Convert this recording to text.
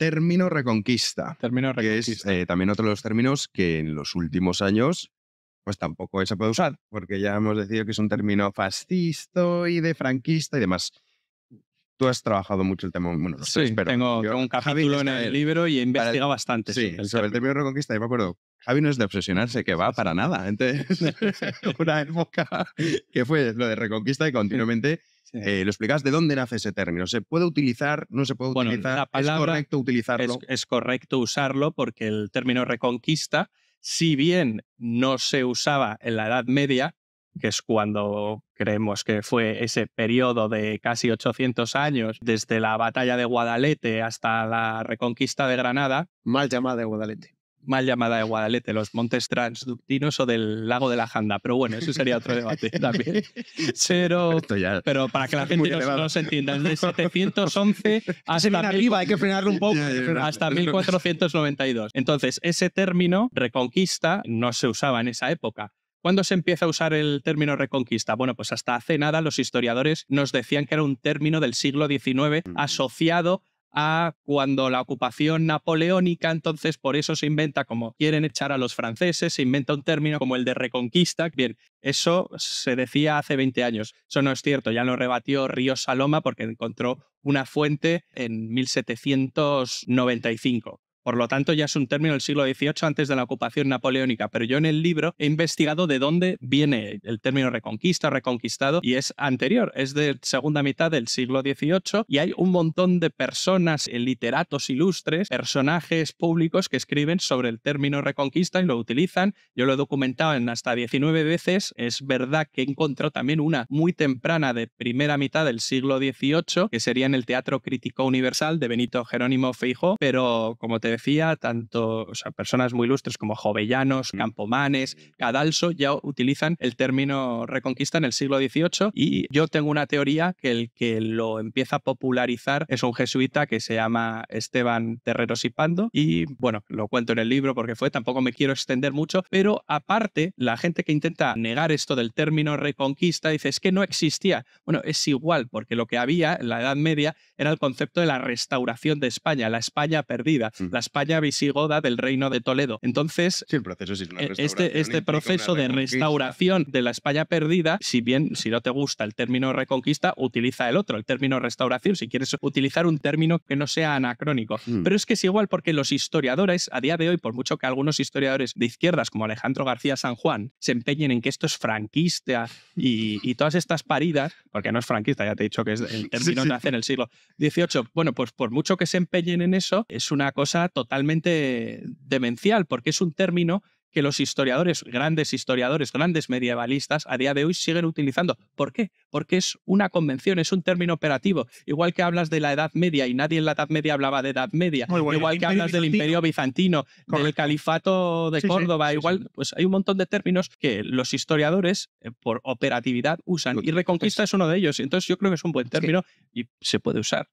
término reconquista. Término reconquista. Que es eh, también otro de los términos que en los últimos años pues tampoco se puede usar, porque ya hemos decidido que es un término fascista y de franquista y demás. Tú has trabajado mucho el tema. Bueno, sí, tengo, un capítulo en el libro y he investigado bastante. sobre el, término reconquista, yo me acuerdo. Javi no es de obsesionarse, que va para nada. Entonces, una época que fue lo de reconquista y continuamente eh, ¿Lo explicas de dónde nace ese término? ¿Se puede utilizar? ¿No se puede utilizar? La ¿Es correcto utilizarlo? Es, correcto usarlo porque el término reconquista, si bien no se usaba en la Edad Media, que es cuando creemos que fue ese periodo de casi 800 años, desde la batalla de Guadalete hasta la reconquista de Granada. Mal llamada de Guadalete mal llamada de Guadalete, los montes transductinos o del lago de la Janda. Pero bueno, eso sería otro debate también. Pero, para que la gente no se entienda, desde 711 hasta, hay que frenarlo un poco, hasta 1492. Entonces, ese término, reconquista, no se usaba en esa época. ¿Cuándo se empieza a usar el término reconquista? Bueno, pues hasta hace nada los historiadores nos decían que era un término del siglo XIX mm. asociado a cuando la ocupación napoleónica, entonces por eso se inventa, como quieren echar a los franceses, se inventa un término como el de reconquista. Bien, eso se decía hace 20 años. Eso no es cierto, ya lo rebatió Río Saloma porque encontró una fuente en 1795. Por lo tanto, ya es un término del siglo XVIII antes de la ocupación napoleónica, pero yo en el libro he investigado de dónde viene el término reconquista, reconquistado, y es anterior, es de segunda mitad del siglo XVIII, y hay un montón de personas, eh, literatos ilustres, personajes públicos que escriben sobre el término reconquista y lo utilizan. Yo lo he documentado en hasta 19 veces. Es verdad que encontró también una muy temprana de primera mitad del siglo XVIII, que sería en el Teatro Crítico Universal de Benito Jerónimo Feijo, pero como te decía, tanto personas muy ilustres como Jovellanos, Campomanes, Cadalso, ya utilizan el término reconquista en el siglo XVIII y yo tengo una teoría que el que lo empieza a popularizar es un jesuita que se llama Esteban Terreros y y bueno, lo cuento en el libro porque fue, tampoco me quiero extender mucho, pero aparte la gente que intenta negar esto del término reconquista dice es que no existía. Bueno, es igual porque lo que había en la Edad Media era el concepto de la restauración de España, la España perdida, la España visigoda del reino de Toledo. Entonces, eh, este, este ¿eh? proceso de restauración de la España perdida, si bien si no te gusta el término reconquista, utiliza el otro, el término restauración, si quieres utilizar un término que no sea anacrónico. Hmm. Pero es que es igual porque los historiadores a día de hoy, por mucho que algunos historiadores de izquierdas como Alejandro García San Juan se empeñen en que esto es franquista y, todas estas paridas, porque no es franquista, ya te he dicho que es el término que nace en el siglo XVIII, bueno, pues por mucho que se empeñen en eso, es una cosa totalmente demencial, porque es un término que los historiadores, grandes historiadores, grandes medievalistas, a día de hoy siguen utilizando. ¿Por qué? Porque es una convención, es un término operativo. Igual que hablas de la Edad Media y nadie en la Edad Media hablaba de Edad Media. igual que hablas del Imperio Bizantino, con el Califato de Córdoba, igual, pues hay un montón de términos que los historiadores eh, por operatividad usan. Y Reconquista es uno de ellos. Entonces yo creo que es un buen término y se puede usar.